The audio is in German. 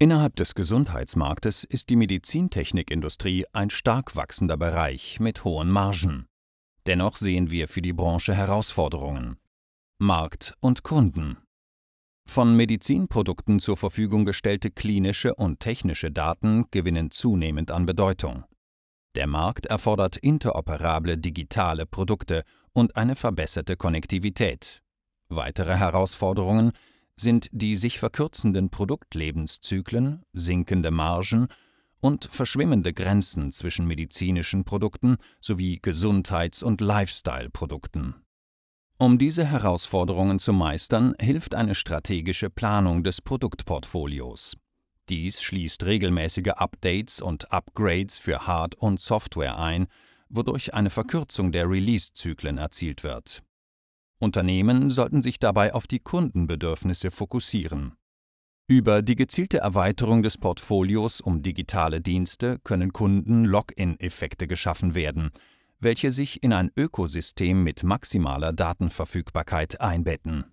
Innerhalb des Gesundheitsmarktes ist die Medizintechnikindustrie ein stark wachsender Bereich mit hohen Margen. Dennoch sehen wir für die Branche Herausforderungen. Markt und Kunden. Von Medizinprodukten zur Verfügung gestellte klinische und technische Daten gewinnen zunehmend an Bedeutung. Der Markt erfordert interoperable digitale Produkte und eine verbesserte Konnektivität. Weitere Herausforderungen sind die sich verkürzenden Produktlebenszyklen, sinkende Margen und verschwimmende Grenzen zwischen medizinischen Produkten sowie Gesundheits- und Lifestyle-Produkten. Um diese Herausforderungen zu meistern, hilft eine strategische Planung des Produktportfolios. Dies schließt regelmäßige Updates und Upgrades für Hard- und Software ein, wodurch eine Verkürzung der Release-Zyklen erzielt wird. Unternehmen sollten sich dabei auf die Kundenbedürfnisse fokussieren. Über die gezielte Erweiterung des Portfolios um digitale Dienste können Kunden-Login-Effekte geschaffen werden, welche sich in ein Ökosystem mit maximaler Datenverfügbarkeit einbetten